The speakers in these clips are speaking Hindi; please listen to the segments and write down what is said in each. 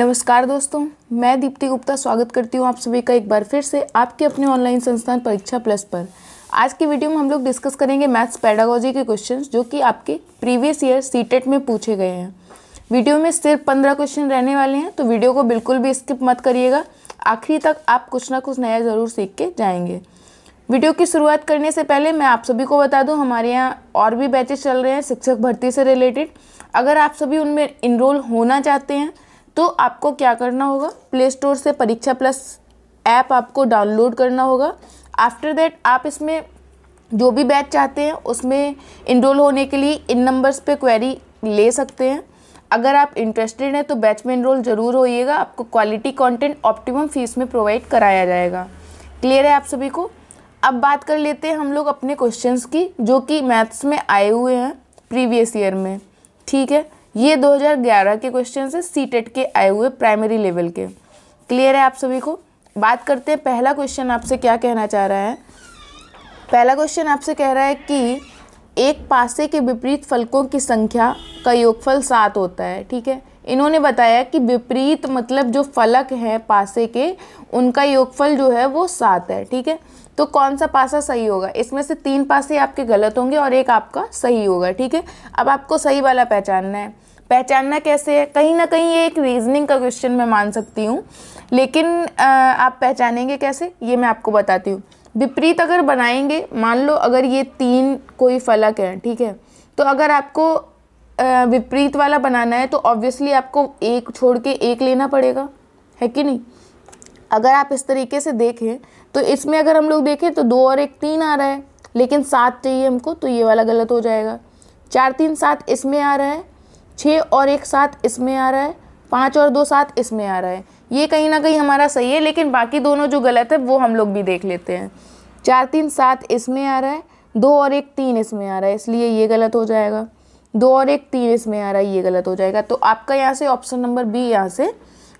नमस्कार दोस्तों मैं दीप्ति गुप्ता स्वागत करती हूँ आप सभी का एक बार फिर से आपके अपने ऑनलाइन संस्थान परीक्षा प्लस पर आज की वीडियो में हम लोग डिस्कस करेंगे मैथ्स पैडागोजी के क्वेश्चंस जो कि आपके प्रीवियस ईयर सीटेट में पूछे गए हैं वीडियो में सिर्फ पंद्रह क्वेश्चन रहने वाले हैं तो वीडियो को बिल्कुल भी स्किप मत करिएगा आखिरी तक आप कुछ ना कुछ नया ज़रूर सीख के जाएंगे वीडियो की शुरुआत करने से पहले मैं आप सभी को बता दूं हमारे यहाँ और भी बैचेस चल रहे हैं शिक्षक भर्ती से रिलेटेड अगर आप सभी उनमें इनरोल होना चाहते हैं तो आपको क्या करना होगा प्ले स्टोर से परीक्षा प्लस ऐप आपको डाउनलोड करना होगा आफ्टर दैट आप इसमें जो भी बैच चाहते हैं उसमें इनरोल होने के लिए इन नंबर्स पे क्वेरी ले सकते हैं अगर आप इंटरेस्टेड हैं तो बैच में इनरोल ज़रूर होइएगा आपको क्वालिटी कंटेंट ऑप्टिमम फीस में प्रोवाइड कराया जाएगा क्लियर है आप सभी को अब बात कर लेते हैं हम लोग अपने क्वेश्चंस की जो कि मैथ्स में आए हुए हैं प्रीवियस ईयर में ठीक है ये 2011 के क्वेश्चन है सी के आए हुए प्राइमरी लेवल के क्लियर है आप सभी को बात करते हैं पहला क्वेश्चन आपसे क्या कहना चाह रहा है पहला क्वेश्चन आपसे कह रहा है कि एक पासे के विपरीत फलकों की संख्या का योगफल सात होता है ठीक है इन्होंने बताया कि विपरीत मतलब जो फलक हैं पासे के उनका योगफल जो है वो सात है ठीक है तो कौन सा पासा सही होगा इसमें से तीन पासे आपके गलत होंगे और एक आपका सही होगा ठीक है अब आपको सही वाला पहचानना है पहचानना कैसे है कहीं ना कहीं ये एक रीजनिंग का क्वेश्चन मैं मान सकती हूँ लेकिन आप पहचानेंगे कैसे ये मैं आपको बताती हूँ विपरीत अगर बनाएंगे मान लो अगर ये तीन कोई फलक है ठीक है तो अगर आपको विपरीत वाला बनाना है तो ऑब्वियसली आपको एक छोड़ के एक लेना पड़ेगा है कि नहीं अगर आप इस तरीके से देखें तो इसमें अगर हम लोग देखें तो दो और एक तीन आ रहा है लेकिन सात चाहिए हमको तो ये वाला गलत हो जाएगा चार तीन सात इसमें आ रहा है छः और एक सात इसमें आ रहा है पाँच और दो सात इसमें आ रहा है ये कहीं ना कहीं हमारा सही है लेकिन बाकी दोनों जो गलत है वो हम लोग भी देख लेते हैं चार तीन सात इसमें आ रहा है दो और एक तीन इसमें आ रहा है इसलिए ये गलत हो जाएगा दो और एक तीन इसमें आ रहा है ये गलत हो जाएगा तो आपका यहाँ से ऑप्शन नंबर बी यहाँ से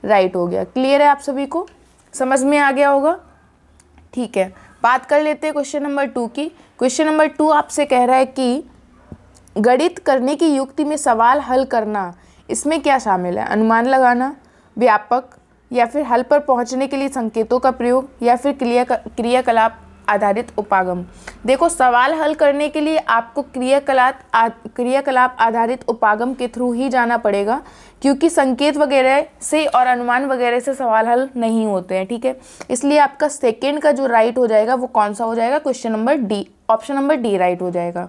राइट हो गया क्लियर है आप सभी को समझ में आ गया होगा ठीक है बात कर लेते हैं क्वेश्चन नंबर टू की क्वेश्चन नंबर टू आपसे कह रहा है कि गणित करने की युक्ति में सवाल हल करना इसमें क्या शामिल है अनुमान लगाना व्यापक या फिर हल पर पहुंचने के लिए संकेतों का प्रयोग या फिर क्रिया क्रियाकलाप आधारित उपागम देखो सवाल हल करने के लिए आपको क्रियाकलाप क्रियाकलाप आधारित उपागम के थ्रू ही जाना पड़ेगा क्योंकि संकेत वगैरह से और अनुमान वगैरह से सवाल हल नहीं होते हैं ठीक है इसलिए आपका सेकेंड का जो राइट हो जाएगा वो कौन सा हो जाएगा question number D option number D right हो जाएगा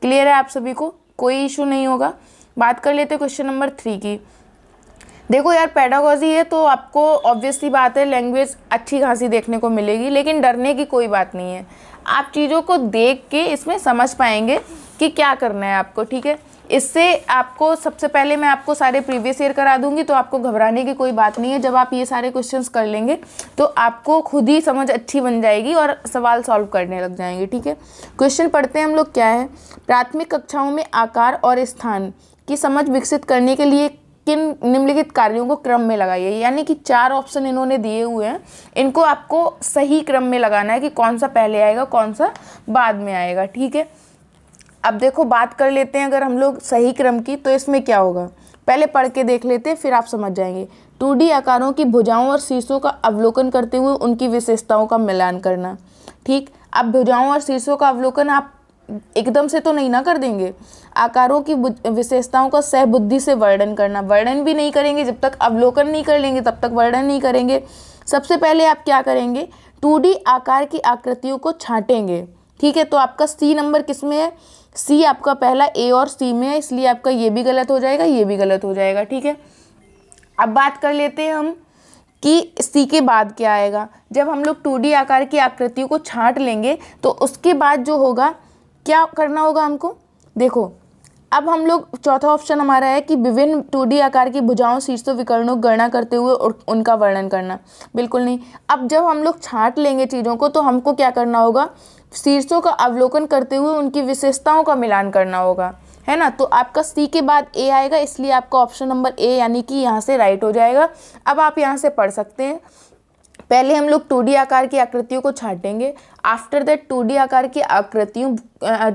क्लियर है आप सभी को कोई इशू नहीं होगा बात कर लेते क्वेश्चन नंबर थ्री की देखो यार पैडागोजी है तो आपको ऑब्वियसली बात है लैंग्वेज अच्छी खासी देखने को मिलेगी लेकिन डरने की कोई बात नहीं है आप चीज़ों को देख के इसमें समझ पाएंगे कि क्या करना है आपको ठीक है इससे आपको सबसे पहले मैं आपको सारे प्रीवियस ईयर करा दूंगी तो आपको घबराने की कोई बात नहीं है जब आप ये सारे क्वेश्चंस कर लेंगे तो आपको खुद ही समझ अच्छी बन जाएगी और सवाल सॉल्व करने लग जाएंगे ठीक है क्वेश्चन पढ़ते हैं हम लोग क्या है प्राथमिक कक्षाओं में आकार और स्थान की समझ विकसित करने के लिए किन निम्नलिखित कार्यों को क्रम में लगाइए यानी कि चार ऑप्शन इन्होंने दिए हुए हैं इनको आपको सही क्रम में लगाना है कि कौन सा पहले आएगा कौन सा बाद में आएगा ठीक है अब देखो बात कर लेते हैं अगर हम लोग सही क्रम की तो इसमें क्या होगा पहले पढ़ के देख लेते हैं फिर आप समझ जाएंगे टू आकारों की भुजाओं और शीर्षों का अवलोकन करते हुए उनकी विशेषताओं का मिलान करना ठीक अब भुजाओं और शीर्षों का अवलोकन आप एकदम से तो नहीं ना कर देंगे आकारों की विशेषताओं का सहबुद्धि से वर्णन करना वर्णन भी नहीं करेंगे जब तक अवलोकन नहीं कर लेंगे तब तक वर्णन नहीं करेंगे सबसे पहले आप क्या करेंगे टू आकार की आकृतियों को छाटेंगे ठीक है तो आपका सी नंबर किस में है सी आपका पहला ए और सी में है इसलिए आपका ये भी गलत हो जाएगा ये भी गलत हो जाएगा ठीक है अब बात कर लेते हैं हम कि सी के बाद क्या आएगा जब हम लोग टू आकार की आकृतियों को छाँट लेंगे तो उसके बाद जो होगा क्या करना होगा हमको देखो अब हम लोग चौथा ऑप्शन हमारा है कि विभिन्न टू आकार की भुजाओं शीर्षों विकर्णों गणना करते हुए और उनका वर्णन करना बिल्कुल नहीं अब जब हम लोग छाँट लेंगे चीज़ों को तो हमको क्या करना होगा शीर्षों का अवलोकन करते हुए उनकी विशेषताओं का मिलान करना होगा है ना तो आपका सी के बाद ए आएगा इसलिए आपका ऑप्शन नंबर ए यानी कि यहाँ से राइट हो जाएगा अब आप यहाँ से पढ़ सकते हैं पहले हम लोग टू आकार की आकृतियों को छाटेंगे आफ्टर दैट टू आकार की आकृतियों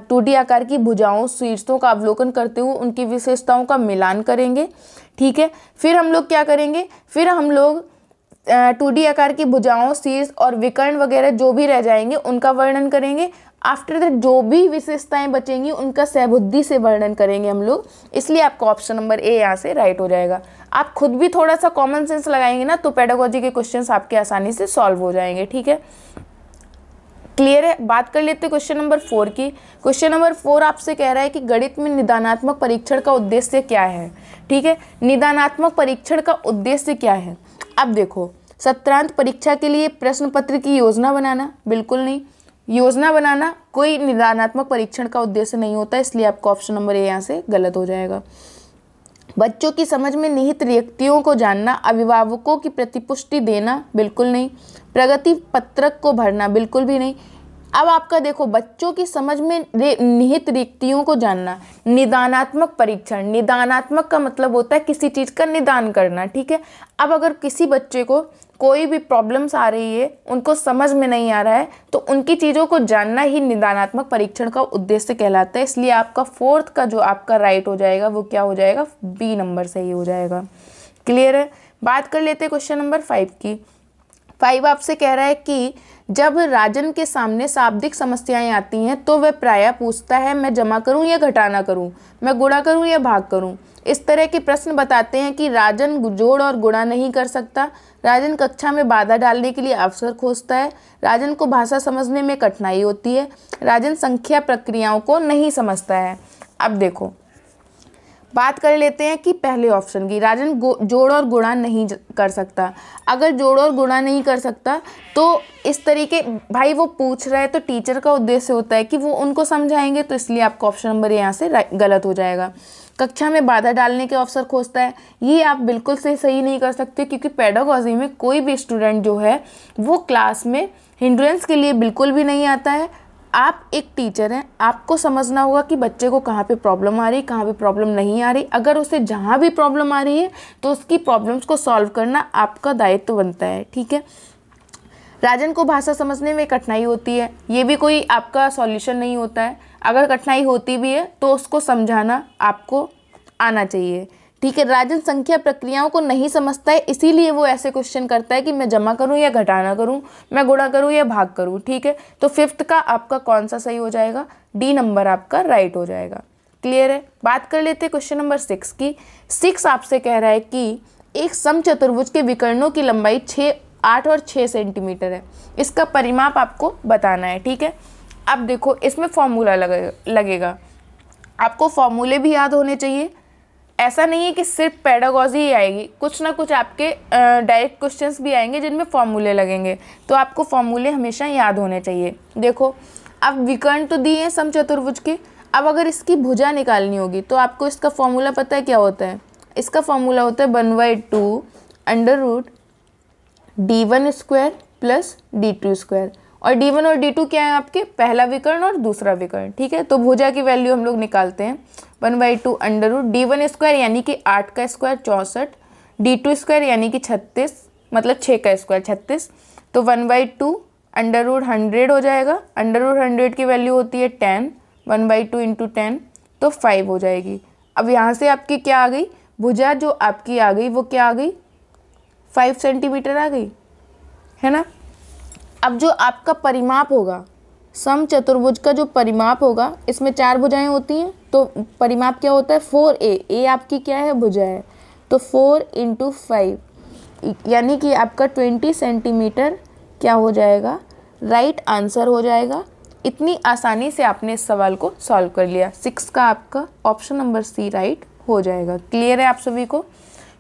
टू आकार की भुजाओं शीर्षों का अवलोकन करते हुए उनकी विशेषताओं का मिलान करेंगे ठीक है फिर हम लोग क्या करेंगे फिर हम लोग टू आकार की भुजाओं शीर्ष और विकर्ण वगैरह जो भी रह जाएंगे उनका वर्णन करेंगे आफ्टर दैट जो भी विशेषताएं बचेंगी उनका सहबुद्धि से वर्णन करेंगे हम लोग इसलिए आपका ऑप्शन नंबर ए यहाँ से राइट हो जाएगा आप खुद भी थोड़ा सा कॉमन सेंस लगाएंगे ना तो पेडागोजी के क्वेश्चन आपके आसानी से सॉल्व हो जाएंगे ठीक है क्लियर है बात कर लेते हैं क्वेश्चन नंबर फोर की क्वेश्चन नंबर फोर आपसे कह रहा है कि गणित में निदानात्मक परीक्षण का उद्देश्य क्या है ठीक है निदानात्मक परीक्षण का उद्देश्य क्या है अब देखो सत्रांत परीक्षा के लिए प्रश्न पत्र की योजना बनाना बिल्कुल नहीं योजना बनाना कोई निदानात्मक परीक्षण का उद्देश्य नहीं होता इसलिए आपका ऑप्शन नंबर ए यहाँ से गलत हो जाएगा बच्चों की समझ में निहित रियक्तियों को जानना अभिभावकों की प्रतिपुष्टि देना बिल्कुल नहीं प्रगति पत्रक को भरना बिल्कुल भी नहीं अब आपका देखो बच्चों की समझ में निहित रिक्तियों को जानना निदानात्मक परीक्षण निदानात्मक का मतलब होता है किसी चीज़ का निदान करना ठीक है अब अगर किसी बच्चे को कोई भी प्रॉब्लम्स आ रही है उनको समझ में नहीं आ रहा है तो उनकी चीज़ों को जानना ही निदानात्मक परीक्षण का उद्देश्य कहलाता है इसलिए आपका फोर्थ का जो आपका राइट हो जाएगा वो क्या हो जाएगा बी नंबर सही हो जाएगा क्लियर है बात कर लेते हैं क्वेश्चन नंबर फाइव की फाइव आपसे कह रहा है कि जब राजन के सामने शाब्दिक समस्याएं आती हैं तो वह प्रायः पूछता है मैं जमा करूं या घटाना करूं मैं गुणा करूं या भाग करूं इस तरह के प्रश्न बताते हैं कि राजन जोड़ और गुणा नहीं कर सकता राजन कक्षा में बाधा डालने के लिए अवसर खोजता है राजन को भाषा समझने में कठिनाई होती है राजन संख्या प्रक्रियाओं को नहीं समझता है अब देखो बात कर लेते हैं कि पहले ऑप्शन की राजन जोड़ और गुणा नहीं कर सकता अगर जोड़ और गुणा नहीं कर सकता तो इस तरीके भाई वो पूछ रहा है तो टीचर का उद्देश्य होता है कि वो उनको समझाएंगे तो इसलिए आपका ऑप्शन नंबर यहाँ से गलत हो जाएगा कक्षा में बाधा डालने के अवसर खोजता है ये आप बिल्कुल से सही नहीं कर सकते क्योंकि पेडागोजी में कोई भी स्टूडेंट जो है वो क्लास में हिंड्रेंस के लिए बिल्कुल भी नहीं आता है आप एक टीचर हैं आपको समझना होगा कि बच्चे को कहाँ पे प्रॉब्लम आ रही कहाँ पे प्रॉब्लम नहीं आ रही अगर उसे जहाँ भी प्रॉब्लम आ रही है तो उसकी प्रॉब्लम्स को सॉल्व करना आपका दायित्व बनता है ठीक है राजन को भाषा समझने में कठिनाई होती है ये भी कोई आपका सॉल्यूशन नहीं होता है अगर कठिनाई होती भी है तो उसको समझाना आपको आना चाहिए ठीक है राजन संख्या प्रक्रियाओं को नहीं समझता है इसीलिए वो ऐसे क्वेश्चन करता है कि मैं जमा करूं या घटाना करूं मैं गुणा करूं या भाग करूं ठीक है तो फिफ्थ का आपका कौन सा सही हो जाएगा डी नंबर आपका राइट हो जाएगा क्लियर है बात कर लेते हैं क्वेश्चन नंबर सिक्स की सिक्स आपसे कह रहा है कि एक सम चतुर्भुज के विकर्णों की लंबाई छः आठ और छः सेंटीमीटर है इसका परिमाप आपको बताना है ठीक है अब देखो इसमें फॉर्मूला लगेगा लगेगा आपको फॉर्मूले भी याद होने चाहिए ऐसा नहीं है कि सिर्फ पैडागॉजी ही आएगी कुछ ना कुछ आपके डायरेक्ट क्वेश्चंस भी आएंगे जिनमें फॉर्मूले लगेंगे तो आपको फॉर्मूले हमेशा याद होने चाहिए देखो अब विकर्ण तो दिए हैं सम चतुर्भुज के अब अगर इसकी भुजा निकालनी होगी तो आपको इसका फॉर्मूला पता है क्या होता है इसका फॉर्मूला होता है one by two under root D one square plus D two square और डी वन और डी टू क्या है आपके पहला विकर्ण और दूसरा विकर्ण ठीक है तो भुजा की वैल्यू हम लोग निकालते हैं one by two under root D one square यानी कि आठ का स्क्वायर चौंसठ डी टू स्क्वायर यानी कि छत्तीस मतलब छः का स्क्वायर छत्तीस तो one by two under root hundred हो जाएगा अंडर रूट हंड्रेड की वैल्यू होती है ten one by two into ten तो फाइव हो जाएगी अब यहाँ से आपकी क्या आ गई भुजा जो आपकी आ गई वो क्या आ गई फाइव सेंटीमीटर आ गई है ना अब जो आपका परिमाप होगा सम चतुर्भुज का जो परिमाप होगा इसमें चार भुजाएं होती हैं तो परिमाप क्या होता है फोर ए ए आपकी क्या है भुजा है तो फोर इंटू फाइव यानी कि आपका ट्वेंटी सेंटीमीटर क्या हो जाएगा राइट right आंसर हो जाएगा इतनी आसानी से आपने इस सवाल को सॉल्व कर लिया सिक्स का आपका ऑप्शन नंबर सी राइट हो जाएगा क्लियर है आप सभी को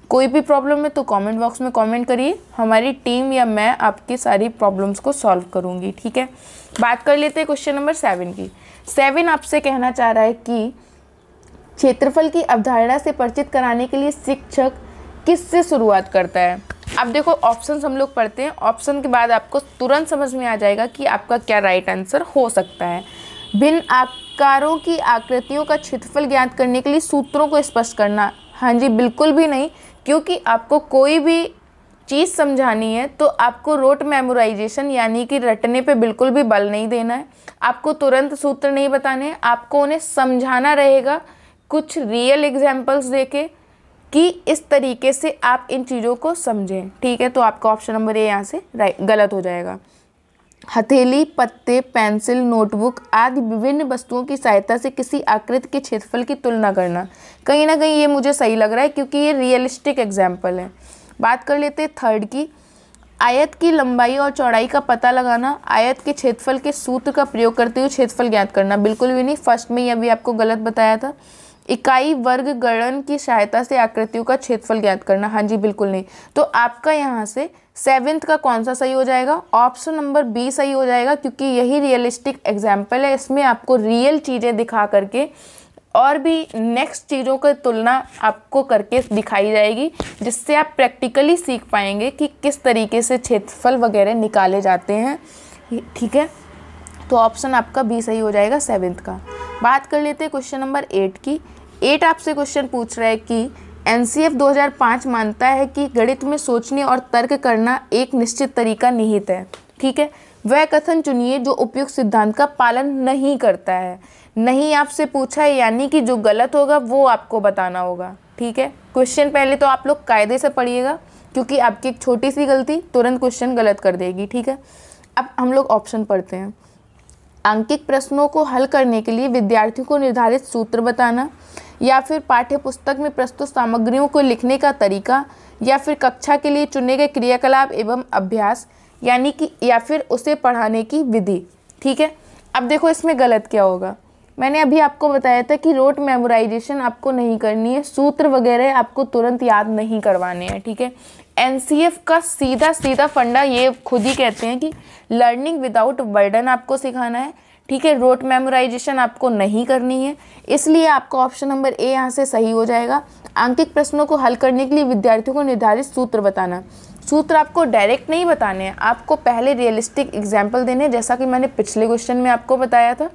कोई भी प्रॉब्लम है तो कमेंट बॉक्स में कमेंट करिए हमारी टीम या मैं आपकी सारी प्रॉब्लम्स को सॉल्व करूँगी ठीक है बात कर लेते हैं क्वेश्चन नंबर सेवन की सेवन आपसे कहना चाह रहा है कि क्षेत्रफल की अवधारणा से परिचित कराने के लिए शिक्षक किस से शुरुआत करता है अब देखो ऑप्शन हम लोग पढ़ते हैं ऑप्शन के बाद आपको तुरंत समझ में आ जाएगा कि आपका क्या राइट आंसर हो सकता है भिन्न आकारों की आकृतियों का क्षेत्रफल ज्ञात करने के लिए सूत्रों को स्पष्ट करना हाँ जी बिल्कुल भी नहीं क्योंकि आपको कोई भी चीज़ समझानी है तो आपको रोट मेमोराइजेशन यानी कि रटने पे बिल्कुल भी बल नहीं देना है आपको तुरंत सूत्र नहीं बताने हैं आपको उन्हें समझाना रहेगा कुछ रियल एग्जाम्पल्स देके कि इस तरीके से आप इन चीज़ों को समझें ठीक है तो आपका ऑप्शन नंबर ए यहाँ से राइट गलत हो जाएगा हथेली पत्ते पेंसिल नोटबुक आदि विभिन्न वस्तुओं की सहायता से किसी आकृति के क्षेत्रफल की तुलना करना कहीं ना कहीं ये मुझे सही लग रहा है क्योंकि ये रियलिस्टिक एग्जाम्पल है बात कर लेते हैं थर्ड की आयत की लंबाई और चौड़ाई का पता लगाना आयत के क्षेत्रफल के सूत्र का प्रयोग करते हुए क्षेत्रफल ज्ञात करना बिल्कुल भी नहीं फर्स्ट में ये अभी आपको गलत बताया था इकाई वर्ग गणन की सहायता से आकृतियों का क्षेत्रफल ज्ञात करना हाँ जी बिल्कुल नहीं तो आपका यहाँ से सेवेंथ का कौन सा सही हो जाएगा ऑप्शन नंबर बी सही हो जाएगा क्योंकि यही रियलिस्टिक एग्जाम्पल है इसमें आपको रियल चीज़ें दिखा करके और भी नेक्स्ट चीज़ों की तुलना आपको करके दिखाई जाएगी जिससे आप प्रैक्टिकली सीख पाएंगे कि किस तरीके से क्षेत्रफल वगैरह निकाले जाते हैं ठीक है तो ऑप्शन आपका बी सही हो जाएगा सेवेंथ का बात कर लेते हैं क्वेश्चन नंबर एट की एट आपसे क्वेश्चन पूछ रहा है कि एन 2005 मानता है कि गणित में सोचने और तर्क करना एक निश्चित तरीका निहित है ठीक है वह कथन चुनिए जो उपयुक्त सिद्धांत का पालन नहीं करता है नहीं आपसे पूछा है यानी कि जो गलत होगा वो आपको बताना होगा ठीक है क्वेश्चन पहले तो आप लोग कायदे से पढ़िएगा क्योंकि आपकी एक छोटी सी गलती तुरंत क्वेश्चन गलत कर देगी ठीक है अब हम लोग ऑप्शन पढ़ते हैं आंकिक प्रश्नों को हल करने के लिए विद्यार्थियों को निर्धारित सूत्र बताना या फिर पाठ्य पुस्तक में प्रस्तुत सामग्रियों को लिखने का तरीका या फिर कक्षा के लिए चुने गए क्रियाकलाप एवं अभ्यास यानी कि या फिर उसे पढ़ाने की विधि ठीक है अब देखो इसमें गलत क्या होगा मैंने अभी आपको बताया था कि रोट मेमोराइजेशन आपको नहीं करनी है सूत्र वगैरह आपको तुरंत याद नहीं करवाने हैं ठीक है एन का सीधा सीधा फंडा ये खुद ही कहते हैं कि लर्निंग विदाउट वर्डन आपको सिखाना है ठीक है रोट मेमोराइजेशन आपको नहीं करनी है इसलिए आपका ऑप्शन नंबर ए यहाँ से सही हो जाएगा आंकिक प्रश्नों को हल करने के लिए विद्यार्थियों को निर्धारित सूत्र बताना सूत्र आपको डायरेक्ट नहीं बताने हैं आपको पहले रियलिस्टिक एग्जाम्पल देने हैं जैसा कि मैंने पिछले क्वेश्चन में आपको बताया था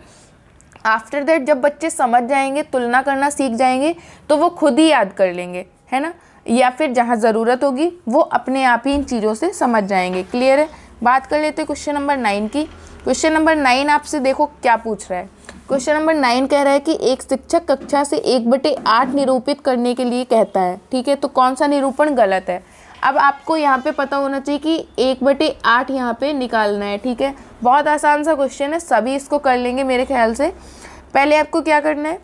आफ्टर दैट जब बच्चे समझ जाएंगे तुलना करना सीख जाएंगे तो वो खुद ही याद कर लेंगे है ना या फिर जहाँ ज़रूरत होगी वो अपने आप ही इन चीज़ों से समझ जाएंगे क्लियर है बात कर लेते हैं क्वेश्चन नंबर नाइन की क्वेश्चन नंबर नाइन आपसे देखो क्या पूछ रहा है क्वेश्चन नंबर नाइन कह रहा है कि एक शिक्षक कक्षा से एक बटे आठ निरूपित करने के लिए कहता है ठीक है तो कौन सा निरूपण गलत है अब आपको यहाँ पे पता होना चाहिए कि एक बटे आठ यहाँ पे निकालना है ठीक है बहुत आसान सा क्वेश्चन है सभी इसको कर लेंगे मेरे ख्याल से पहले आपको क्या करना है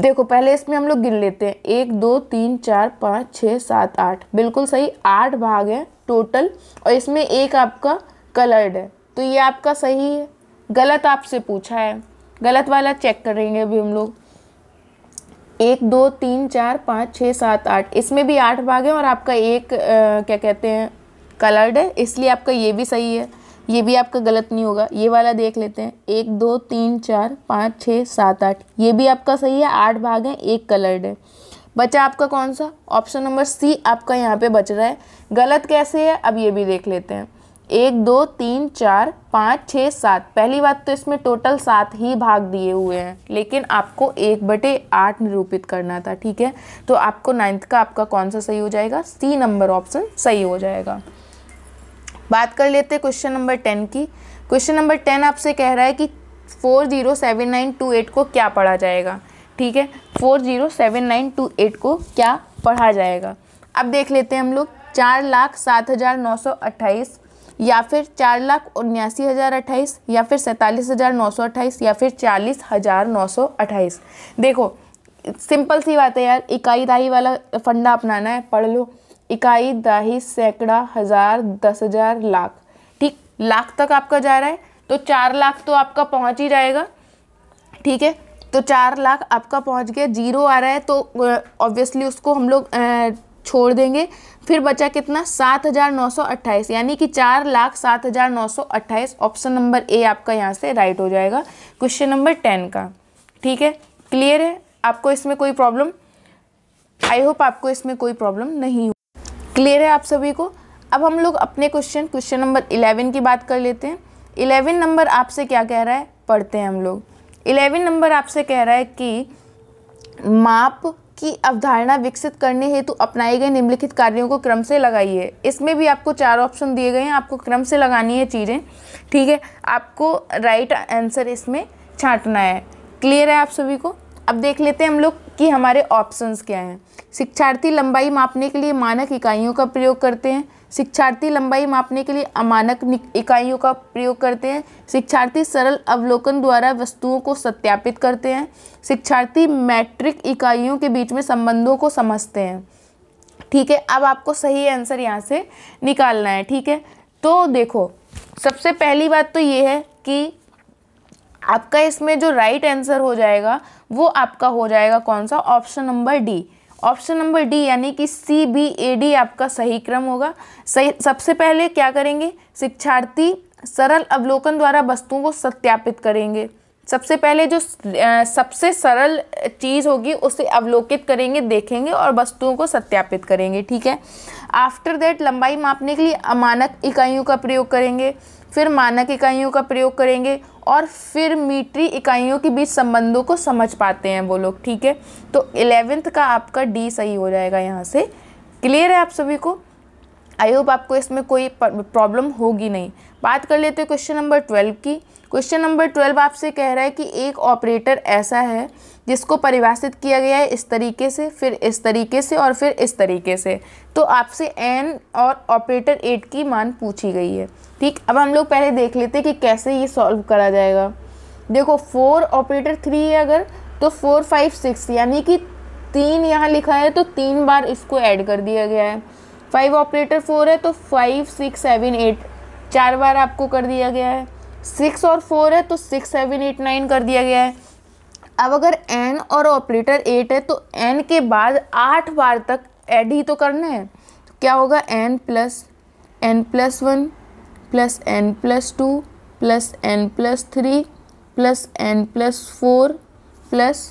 देखो पहले इसमें हम लोग गिन लेते हैं एक दो तीन चार पाँच छः सात आठ बिल्कुल सही आठ भाग हैं टोटल और इसमें एक आपका कलर्ड है तो ये आपका सही है गलत आपसे पूछा है गलत वाला चेक करेंगे अभी हम लोग एक दो तीन चार पाँच छः सात आठ इसमें भी आठ भाग हैं और आपका एक आ, क्या कहते हैं कलर्ड है इसलिए आपका ये भी सही है ये भी आपका गलत नहीं होगा ये वाला देख लेते हैं एक दो तीन चार पाँच छः सात आठ ये भी आपका सही है आठ भाग हैं एक कलर्ड है बचा आपका कौन सा ऑप्शन नंबर सी आपका यहाँ पे बच रहा है गलत कैसे है अब ये भी देख लेते हैं एक दो तीन चार पाँच छः सात पहली बात तो इसमें टोटल सात ही भाग दिए हुए हैं लेकिन आपको एक बटे आठ निरूपित करना था ठीक है तो आपको नाइन्थ का आपका कौन सा सही हो जाएगा सी नंबर ऑप्शन सही हो जाएगा बात कर लेते हैं क्वेश्चन नंबर टेन की क्वेश्चन नंबर टेन आपसे कह रहा है कि four zero seven nine two eight को क्या पढ़ा जाएगा ठीक है four zero seven nine two eight को क्या पढ़ा जाएगा अब देख लेते हैं हम लोग चार लाख सात हज़ार नौ सौ अट्ठाईस या फिर चार लाख उन्यासी हज़ार अट्ठाईस या फिर सैंतालीस हज़ार नौ सौ अट्ठाईस या फिर चालीस हज़ार नौ सौ अट्ठाईस देखो सिंपल सी बात है यार इकाई दाही वाला फंडा अपनाना है पढ़ लो इकाई दाही सैकड़ा हज़ार दस हज़ार लाख ठीक लाख तक आपका जा रहा है तो चार लाख तो आपका पहुंच ही जाएगा ठीक है तो चार लाख आपका पहुंच गया जीरो आ रहा है तो ऑब्वियसली उसको हम लोग छोड़ देंगे फिर बचा कितना सात हज़ार नौ सौ अट्ठाईस यानी कि चार लाख सात हज़ार नौ सौ अट्ठाईस ऑप्शन नंबर ए आपका यहाँ से राइट हो जाएगा क्वेश्चन नंबर टेन का ठीक है क्लियर है आपको इसमें कोई प्रॉब्लम आई होप आपको इसमें कोई प्रॉब्लम नहीं हो क्लियर है आप सभी को अब हम लोग अपने क्वेश्चन क्वेश्चन नंबर इलेवन की बात कर लेते हैं इलेवन नंबर आपसे क्या कह रहा है पढ़ते हैं हम लोग इलेवन नंबर आपसे कह रहा है कि माप की अवधारणा विकसित करने हेतु अपनाए गए निम्नलिखित कार्यों को क्रम से लगाइए इसमें भी आपको चार ऑप्शन दिए गए हैं आपको क्रम से लगानी है चीज़ें ठीक है आपको राइट आंसर इसमें छांटना है क्लियर है आप सभी को अब देख लेते हैं हम लोग कि हमारे ऑप्शंस क्या हैं शिक्षार्थी लंबाई मापने के लिए मानक इकाइयों का प्रयोग करते हैं शिक्षार्थी लंबाई मापने के लिए अमानक इकाइयों का प्रयोग करते हैं शिक्षार्थी सरल अवलोकन द्वारा वस्तुओं को सत्यापित करते हैं शिक्षार्थी मैट्रिक इकाइयों के बीच में संबंधों को समझते हैं ठीक है अब आपको सही आंसर यहाँ से निकालना है ठीक है तो देखो सबसे पहली बात तो ये है कि आपका इसमें जो राइट आंसर हो जाएगा वो आपका हो जाएगा कौन सा option number D option number D यानी कि सी बी ए डी आपका सही क्रम होगा सही सबसे पहले क्या करेंगे शिक्षार्थी सरल अवलोकन द्वारा वस्तुओं को सत्यापित करेंगे सबसे पहले जो सबसे सरल चीज़ होगी उसे अवलोकित करेंगे देखेंगे और वस्तुओं को सत्यापित करेंगे ठीक है आफ्टर दैट लंबाई मापने के लिए अमानक इकाइयों का प्रयोग करेंगे फिर मानक इकाइयों का प्रयोग करेंगे और फिर मीटरी इकाइयों के बीच संबंधों को समझ पाते हैं वो लोग ठीक है तो एलेवेंथ का आपका डी सही हो जाएगा यहाँ से क्लियर है आप सभी को आई होप आपको इसमें कोई प्रॉब्लम होगी नहीं बात कर लेते हैं क्वेश्चन नंबर ट्वेल्व की क्वेश्चन नंबर ट्वेल्व आपसे कह रहा है कि एक ऑपरेटर ऐसा है जिसको परिभाषित किया गया है इस तरीके से फिर इस तरीके से और फिर इस तरीके से तो आपसे एन और ऑपरेटर एट की मान पूछी गई है ठीक अब हम लोग पहले देख लेते कि कैसे ये सॉल्व करा जाएगा देखो फोर ऑपरेटर थ्री है अगर तो फोर फाइव सिक्स यानी कि तीन यहाँ लिखा है तो तीन बार इसको ऐड कर दिया गया है फाइव ऑपरेटर फोर है तो फाइव सिक्स सेवन एट चार बार आपको कर दिया गया है सिक्स और फोर है तो सिक्स सेवन एट नाइन कर दिया गया है अब अगर एन और ऑपरेटर एट है तो एन के बाद आठ बार तक एड ही तो करना है तो क्या होगा N plus N plus one plus N plus two plus N plus three plus N plus four plus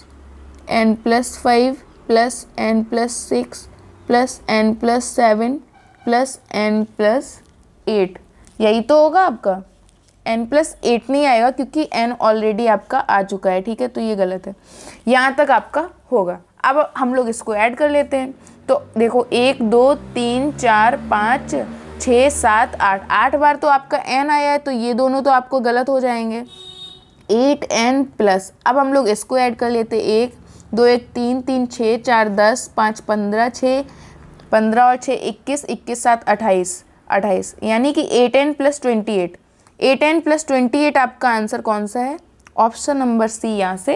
N plus five plus N plus six plus N plus seven plus N plus eight यही तो होगा आपका एन प्लस एट नहीं आएगा क्योंकि एन ऑलरेडी आपका आ चुका है ठीक है तो ये गलत है यहाँ तक आपका होगा अब हम लोग इसको ऐड कर लेते हैं तो देखो एक दो तीन चार पाँच छः सात आठ आठ बार तो आपका एन आया है तो ये दोनों तो आपको गलत हो जाएंगे एट एन प्लस अब हम लोग इसको ऐड कर लेते हैं एक दो एक तीन तीन छः चार दस पाँच पंद्रह छः पंद्रह और छः इक्कीस इक्कीस सात अट्ठाईस अट्ठाईस यानी कि eight N plus twenty eight eight N plus twenty eight आपका आंसर कौन सा है ऑप्शन नंबर सी यहाँ से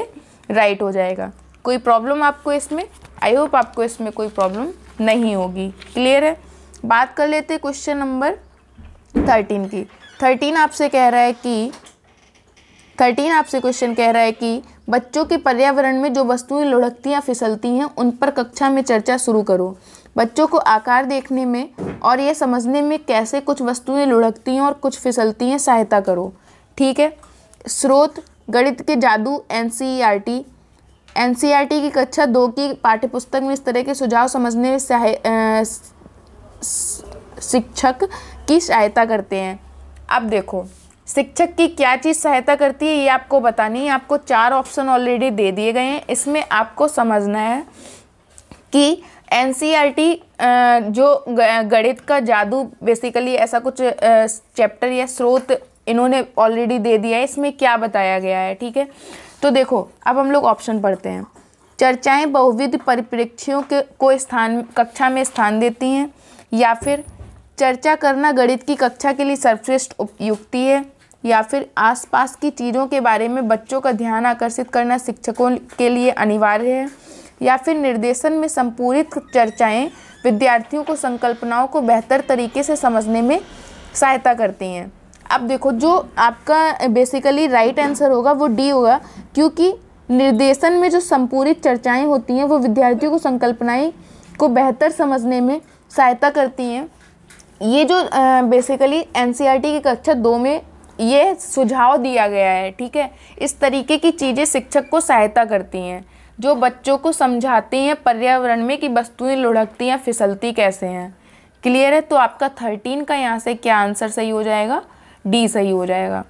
राइट हो जाएगा कोई प्रॉब्लम आपको इसमें आई होप आपको इसमें कोई प्रॉब्लम नहीं होगी क्लियर है बात कर लेते क्वेश्चन नंबर थर्टीन की थर्टीन आपसे कह रहा है कि थर्टीन आपसे क्वेश्चन कह रहा है कि बच्चों के पर्यावरण में जो वस्तुएं लुढ़कती या फिसलती हैं उन पर कक्षा में चर्चा शुरू करो बच्चों को आकार देखने में और ये समझने में कैसे कुछ वस्तुएं लुढ़कती हैं और कुछ फिसलती हैं सहायता करो ठीक है स्रोत गणित के जादू एन एन e e की कक्षा दो की पाठ्यपुस्तक में इस तरह के सुझाव समझने में शिक्षक की सहायता करते हैं अब देखो शिक्षक की क्या चीज़ सहायता करती है ये आपको बतानी है आपको चार ऑप्शन ऑलरेडी दे दिए गए हैं इसमें आपको समझना है कि एन जो गणित का जादू बेसिकली ऐसा कुछ चैप्टर या स्रोत इन्होंने ऑलरेडी दे दिया है इसमें क्या बताया गया है ठीक है तो देखो अब हम लोग ऑप्शन पढ़ते हैं चर्चाएं बहुविध परिप्रेक्ष्यों के को स्थान कक्षा में स्थान देती हैं या फिर चर्चा करना गणित की कक्षा के लिए सर्वश्रेष्ठ उपयुक्ति है या फिर आसपास की चीज़ों के बारे में बच्चों का ध्यान आकर्षित करना शिक्षकों के लिए अनिवार्य है या फिर निर्देशन में संपूरित चर्चाएं विद्यार्थियों को संकल्पनाओं को बेहतर तरीके से समझने में सहायता करती हैं अब देखो जो आपका बेसिकली राइट आंसर होगा वो डी होगा क्योंकि निर्देशन में जो संपूरित चर्चाएं होती हैं वो विद्यार्थियों को संकल्पनाएं को बेहतर समझने में सहायता करती हैं ये जो बेसिकली एन e की कक्षा दो में ये सुझाव दिया गया है ठीक है इस तरीके की चीज़ें शिक्षक को सहायता करती हैं जो बच्चों को समझाते हैं पर्यावरण में कि वस्तुएं लुढ़कती या फिसलती कैसे हैं क्लियर है तो आपका थर्टीन का यहाँ से क्या आंसर सही हो जाएगा डी सही हो जाएगा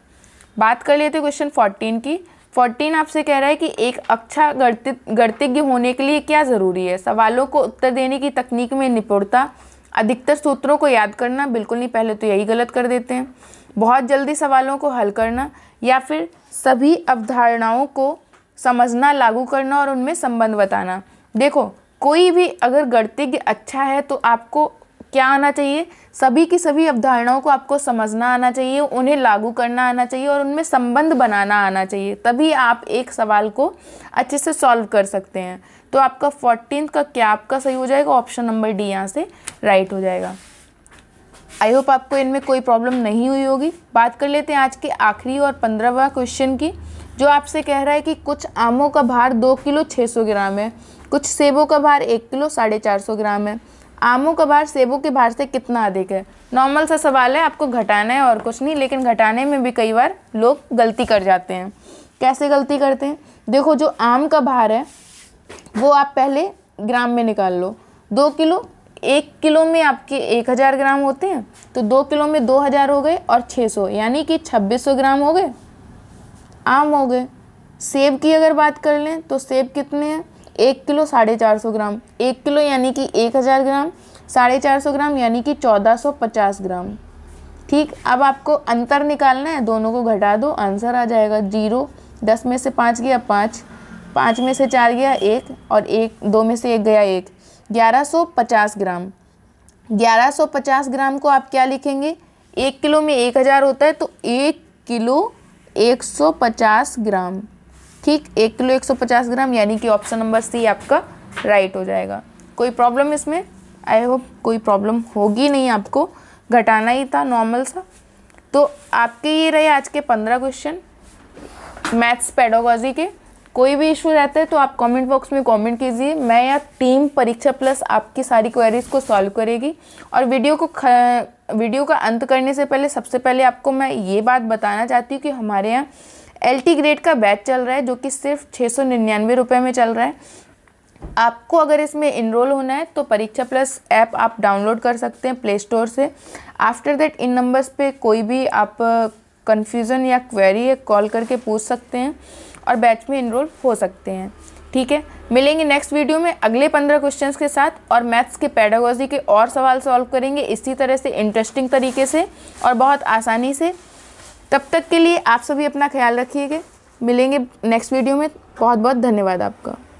बात कर लेते क्वेश्चन फोर्टीन की फोर्टीन आपसे कह रहा है कि एक अच्छा गणित गणितज्ञ होने के लिए क्या ज़रूरी है सवालों को उत्तर देने की तकनीक में निपुणता अधिकतर सूत्रों को याद करना बिल्कुल नहीं पहले तो यही गलत कर देते हैं बहुत जल्दी सवालों को हल करना या फिर सभी अवधारणाओं को समझना लागू करना और उनमें संबंध बताना देखो कोई भी अगर गणितज्ञ अच्छा है तो आपको क्या आना चाहिए सभी की सभी अवधारणाओं को आपको समझना आना चाहिए उन्हें लागू करना आना चाहिए और उनमें संबंध बनाना आना चाहिए तभी आप एक सवाल को अच्छे से सॉल्व कर सकते हैं तो आपका फोर्टीन का क्या आपका सही हो जाएगा ऑप्शन नंबर डी यहाँ से राइट हो जाएगा आई होप आपको इनमें कोई प्रॉब्लम नहीं हुई होगी बात कर लेते हैं आज के आखिरी और पंद्रहवा क्वेश्चन की जो आपसे कह रहा है कि कुछ आमों का भार दो किलो छः सौ ग्राम है कुछ सेबों का भार एक किलो साढ़े चार सौ ग्राम है आमों का भार सेबों के भार से कितना अधिक है नॉर्मल सा सवाल है आपको घटाना है और कुछ नहीं लेकिन घटाने में भी कई बार लोग गलती कर जाते हैं कैसे गलती करते हैं देखो जो आम का भार है वो आप पहले ग्राम में निकाल लो दो किलो एक किलो में आपके एक हज़ार ग्राम होते हैं तो दो किलो में दो हज़ार हो गए और छः सौ यानी कि छब्बीस सौ ग्राम हो गए आम हो गए सेब की अगर बात कर लें तो सेब कितने हैं एक किलो साढ़े चार सौ ग्राम एक किलो यानी कि एक हज़ार ग्राम साढ़े चार सौ ग्राम यानी कि चौदह सौ पचास ग्राम ठीक अब आपको अंतर निकालना है दोनों को घटा दो आंसर आ जाएगा जीरो दस में से पाँच गया पाँच पाँच में से चार गया एक और एक दो में से एक गया एक 1150 ग्राम 1150 ग्राम को आप क्या लिखेंगे एक किलो में एक हज़ार होता है तो एक किलो 150 ग्राम ठीक एक किलो 150 ग्राम यानी कि ऑप्शन नंबर सी आपका राइट हो जाएगा कोई प्रॉब्लम इसमें आई होप कोई प्रॉब्लम होगी नहीं आपको घटाना ही था नॉर्मल सा तो आपके ये रहे आज के पंद्रह क्वेश्चन मैथ्स पेडोगॉजी के कोई भी इशू रहता है तो आप कमेंट बॉक्स में कमेंट कीजिए मैं या टीम परीक्षा प्लस आपकी सारी क्वेरीज को सॉल्व करेगी और वीडियो को ख वीडियो का अंत करने से पहले सबसे पहले आपको मैं ये बात बताना चाहती हूँ कि हमारे यहाँ एल ग्रेड का बैच चल रहा है जो कि सिर्फ छः सौ निन्यानवे रुपये में चल रहा है आपको अगर इसमें इनरोल होना है तो परीक्षा प्लस ऐप आप डाउनलोड कर सकते हैं प्ले स्टोर से आफ्टर दैट इन नंबर्स पे कोई भी आप कन्फ्यूज़न या क्वेरी कॉल करके पूछ सकते हैं और बैच में इनरोल हो सकते हैं ठीक है मिलेंगे नेक्स्ट वीडियो में अगले पंद्रह क्वेश्चन के साथ और मैथ्स के पैडागोजी के और सवाल सॉल्व करेंगे इसी तरह से इंटरेस्टिंग तरीके से और बहुत आसानी से तब तक के लिए आप सभी अपना ख्याल रखिएगा मिलेंगे नेक्स्ट वीडियो में बहुत बहुत धन्यवाद आपका